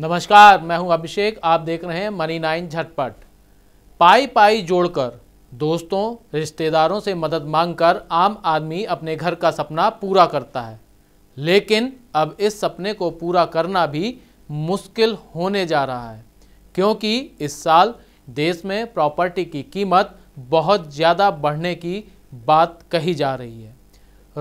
नमस्कार मैं हूं अभिषेक आप देख रहे हैं मनी नाइन झटपट पाई पाई जोड़कर दोस्तों रिश्तेदारों से मदद मांगकर आम आदमी अपने घर का सपना पूरा करता है लेकिन अब इस सपने को पूरा करना भी मुश्किल होने जा रहा है क्योंकि इस साल देश में प्रॉपर्टी की कीमत बहुत ज़्यादा बढ़ने की बात कही जा रही है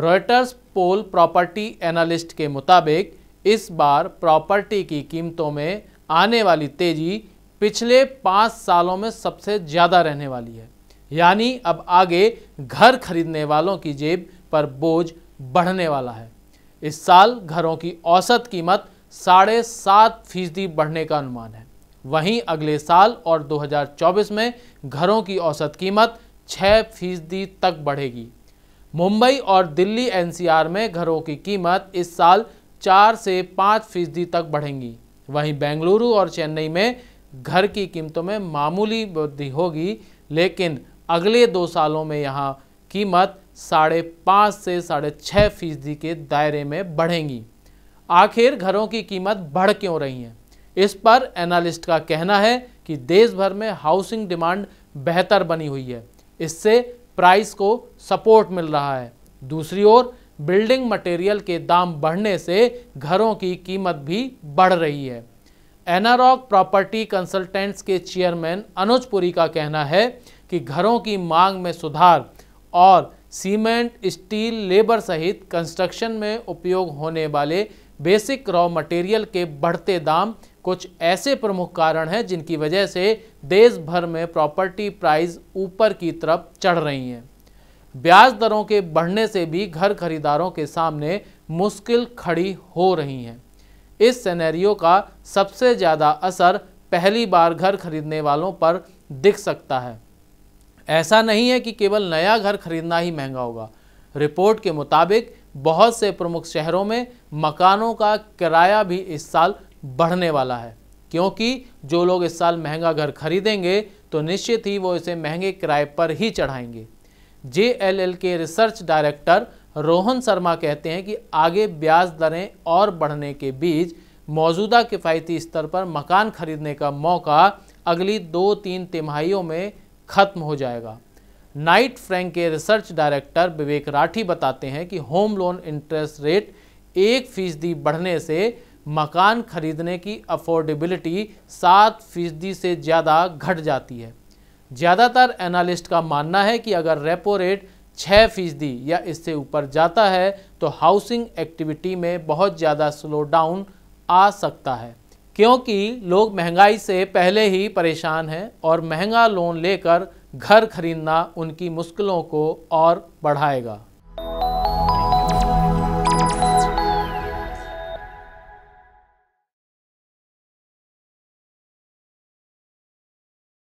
रॉयटर्स पोल प्रॉपर्टी एनालिस्ट के मुताबिक इस बार प्रॉपर्टी की कीमतों में आने वाली तेज़ी पिछले पाँच सालों में सबसे ज़्यादा रहने वाली है यानी अब आगे घर खरीदने वालों की जेब पर बोझ बढ़ने वाला है इस साल घरों की औसत कीमत साढ़े सात फीसदी बढ़ने का अनुमान है वहीं अगले साल और 2024 में घरों की औसत कीमत छः फीसदी तक बढ़ेगी मुंबई और दिल्ली एनसीआर में घरों की कीमत इस साल चार से पाँच फीसदी तक बढ़ेंगी वहीं बेंगलुरु और चेन्नई में घर की कीमतों में मामूली वृद्धि होगी लेकिन अगले दो सालों में यहाँ कीमत साढ़े पाँच से साढ़े छः फीसदी के दायरे में बढ़ेंगी आखिर घरों की कीमत बढ़ क्यों रही है इस पर एनालिस्ट का कहना है कि देश भर में हाउसिंग डिमांड बेहतर बनी हुई है इससे प्राइस को सपोर्ट मिल रहा है दूसरी ओर बिल्डिंग मटेरियल के दाम बढ़ने से घरों की कीमत भी बढ़ रही है एनारॉक प्रॉपर्टी कंसल्टेंट्स के चेयरमैन अनुज पुरी का कहना है कि घरों की मांग में सुधार और सीमेंट स्टील लेबर सहित कंस्ट्रक्शन में उपयोग होने वाले बेसिक रॉ मटेरियल के बढ़ते दाम कुछ ऐसे प्रमुख कारण हैं जिनकी वजह से देश भर में प्रॉपर्टी प्राइस ऊपर की तरफ चढ़ रही हैं ब्याज दरों के बढ़ने से भी घर खरीदारों के सामने मुश्किल खड़ी हो रही हैं इस सिनेरियो का सबसे ज़्यादा असर पहली बार घर खरीदने वालों पर दिख सकता है ऐसा नहीं है कि केवल नया घर खरीदना ही महंगा होगा रिपोर्ट के मुताबिक बहुत से प्रमुख शहरों में मकानों का किराया भी इस साल बढ़ने वाला है क्योंकि जो लोग इस साल महंगा घर खरीदेंगे तो निश्चित ही वो इसे महंगे किराए पर ही चढ़ाएंगे जेएलएल के रिसर्च डायरेक्टर रोहन शर्मा कहते हैं कि आगे ब्याज दरें और बढ़ने के बीच मौजूदा किफ़ायती स्तर पर मकान खरीदने का मौका अगली दो तीन तिमाहियों में ख़त्म हो जाएगा नाइट फ्रैंक के रिसर्च डायरेक्टर विवेक राठी बताते हैं कि होम लोन इंटरेस्ट रेट एक फीसदी बढ़ने से मकान खरीदने की अफोर्डेबिलिटी सात फीसदी से ज़्यादा घट जाती है ज़्यादातर एनालिस्ट का मानना है कि अगर रेपो रेट छः फीसदी या इससे ऊपर जाता है तो हाउसिंग एक्टिविटी में बहुत ज़्यादा स्लो डाउन आ सकता है क्योंकि लोग महंगाई से पहले ही परेशान हैं और महंगा लोन लेकर घर खरीदना उनकी मुश्किलों को और बढ़ाएगा